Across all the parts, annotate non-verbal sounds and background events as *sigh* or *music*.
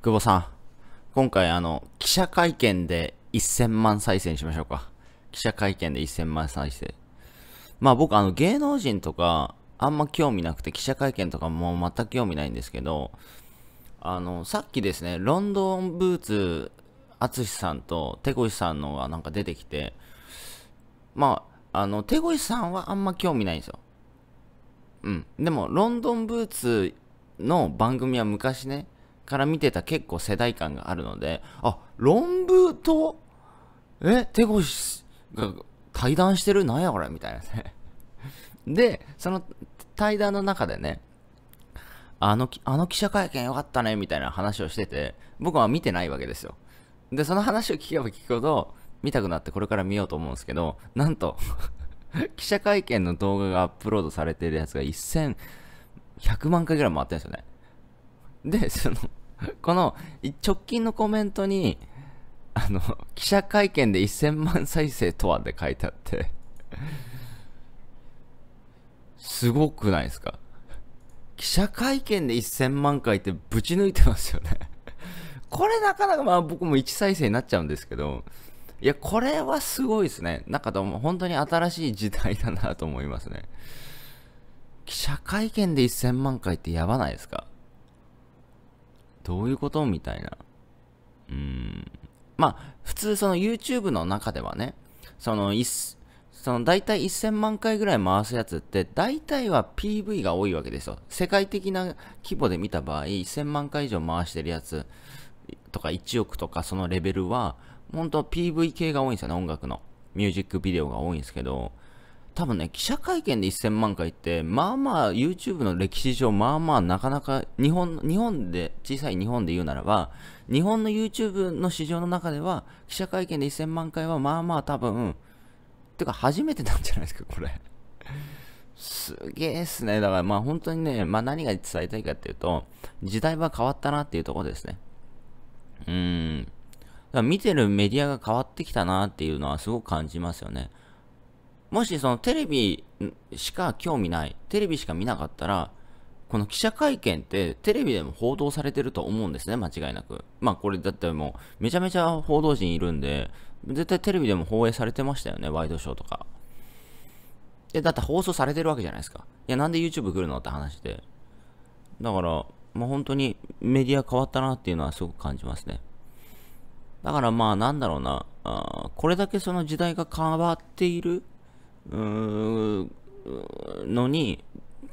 久保さん、今回あの、記者会見で1000万再生にしましょうか。記者会見で1000万再生。まあ僕あの芸能人とかあんま興味なくて記者会見とかも全く興味ないんですけど、あの、さっきですね、ロンドンブーツ淳さんと手越さんのがなんか出てきて、まあ、あの、手越さんはあんま興味ないんですよ。うん。でも、ロンドンブーツの番組は昔ね、から見てた結構世代感があるので、あ、論文と、え、手越が対談してるなんやこれみたいなね。*laughs* で、その対談の中でね、あの、あの記者会見よかったね、みたいな話をしてて、僕は見てないわけですよ。で、その話を聞けば聞くほど、見たくなってこれから見ようと思うんですけど、なんと *laughs* 記者会見の動画がアップロードされてるやつが1100万回ぐらい回ってるんですよね。で、その *laughs* この直近のコメントに、あの、記者会見で1000万再生とはって書いてあってすごくないですか記者会見で1000万回ってぶち抜いてますよねこれなかなかまあ僕も1再生になっちゃうんですけど、いや、これはすごいですね。なんかでも本当に新しい時代だなと思いますね。記者会見で1000万回ってやばないですかどういうことみたいな。うん。まあ、普通その YouTube の中ではね、その、その大体1000万回ぐらい回すやつって、大体は PV が多いわけですよ。世界的な規模で見た場合、1000万回以上回してるやつとか1億とかそのレベルは、本当 PV 系が多いんですよね、音楽の。ミュージックビデオが多いんですけど、多分ね、記者会見で1000万回って、まあまあ YouTube の歴史上、まあまあなかなか日本、日本で、小さい日本で言うならば、日本の YouTube の市場の中では、記者会見で1000万回はまあまあ多分、てか初めてなんじゃないですか、これ。すげえっすね。だからまあ本当にね、まあ何が伝えたいかっていうと、時代は変わったなっていうところですね。うーん。だから見てるメディアが変わってきたなっていうのはすごく感じますよね。もしそのテレビしか興味ない、テレビしか見なかったら、この記者会見ってテレビでも報道されてると思うんですね、間違いなく。まあこれだってもうめちゃめちゃ報道陣いるんで、絶対テレビでも放映されてましたよね、ワイドショーとか。で、だって放送されてるわけじゃないですか。いや、なんで YouTube 来るのって話で。だから、も、ま、う、あ、本当にメディア変わったなっていうのはすごく感じますね。だからまあなんだろうな、あこれだけその時代が変わっているのに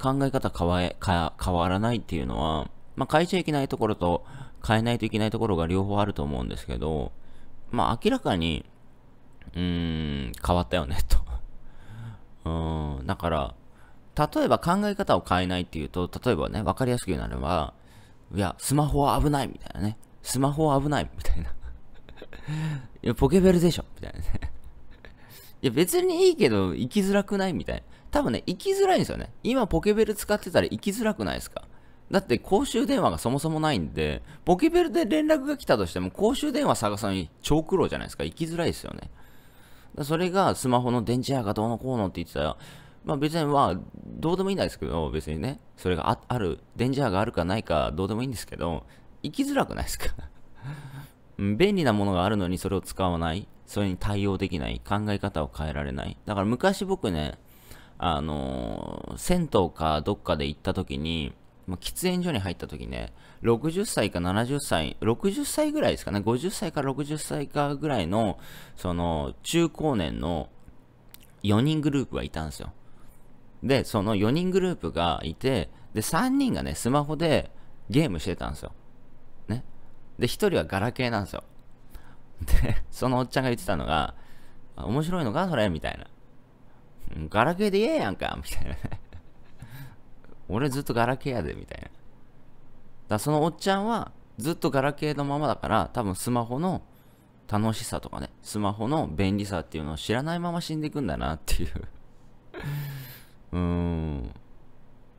考え方変わ変わらないっていうのは、まあ、変えちゃいけないところと変えないといけないところが両方あると思うんですけど、まあ、明らかに、うーん、変わったよね、と。*laughs* うん、だから、例えば考え方を変えないっていうと、例えばね、わかりやすく言うならば、いや、スマホは危ないみたいなね。スマホは危ないみたいな。*laughs* いや、ポケベルでしょみたいなね。いや別にいいけど、行きづらくないみたいな。多分ね、行きづらいんですよね。今ポケベル使ってたら行きづらくないですかだって公衆電話がそもそもないんで、ポケベルで連絡が来たとしても公衆電話探すのに超苦労じゃないですか。行きづらいですよね。それがスマホの電池やがどうのこうのって言ってたら、まあ別にまあ、どうでもいいんですけど、別にね、それがあある、電磁波があるかないかどうでもいいんですけど、行きづらくないですか *laughs* 便利なものがあるのにそれを使わない。それに対応できない、考え方を変えられない。だから昔僕ね、あのー、銭湯かどっかで行った時に、まあ、喫煙所に入った時ね、60歳か70歳、60歳ぐらいですかね、50歳から60歳かぐらいの、その、中高年の4人グループがいたんですよ。で、その4人グループがいて、で、3人がね、スマホでゲームしてたんですよ。ね。で、1人はガラケーなんですよ。で、そのおっちゃんが言ってたのが、面白いのかそれみたいな。ガラケーでええやんかみたいな。俺ずっとガラケーやで、みたいな。だそのおっちゃんは、ずっとガラケーのままだから、多分スマホの楽しさとかね、スマホの便利さっていうのを知らないまま死んでいくんだなっていううーん。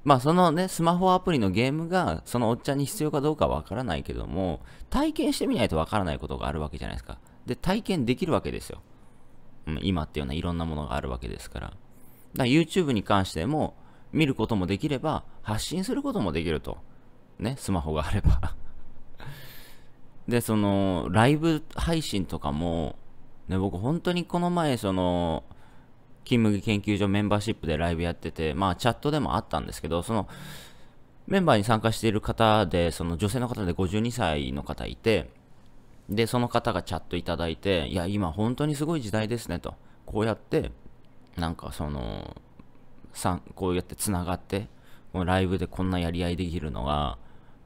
まあそのね、スマホアプリのゲームがそのおっちゃんに必要かどうかわからないけども、体験してみないとわからないことがあるわけじゃないですか。で、体験できるわけですよ。うん、今っていうのはいろんなものがあるわけですから。だから YouTube に関しても、見ることもできれば、発信することもできると。ね、スマホがあればで、その、ライブ配信とかも、ね、僕本当にこの前、その、金麦研究所メンバーシップでライブやってて、まあチャットでもあったんですけど、そのメンバーに参加している方で、その女性の方で52歳の方いて、で、その方がチャットいただいて、いや、今本当にすごい時代ですねと、こうやって、なんかその、こうやってつながって、このライブでこんなやり合いできるのが、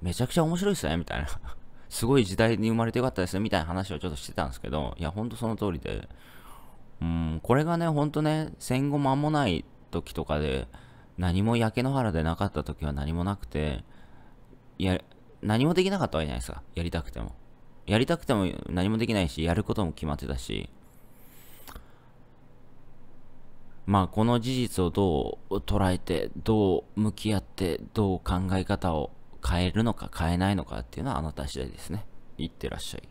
めちゃくちゃ面白いですね、みたいな。*laughs* すごい時代に生まれてよかったですね、みたいな話をちょっとしてたんですけど、いや、ほんとその通りで、うん、これがね、ほんとね、戦後間もない時とかで、何も焼け野原でなかった時は何もなくて、いや、何もできなかったわけじゃないですか。やりたくても。やりたくても何もできないし、やることも決まってたし、まあこの事実をどう捉えて、どう向き合って、どう考え方を変えるのか変えないのかっていうのはあなた次第ですね。いってらっしゃい。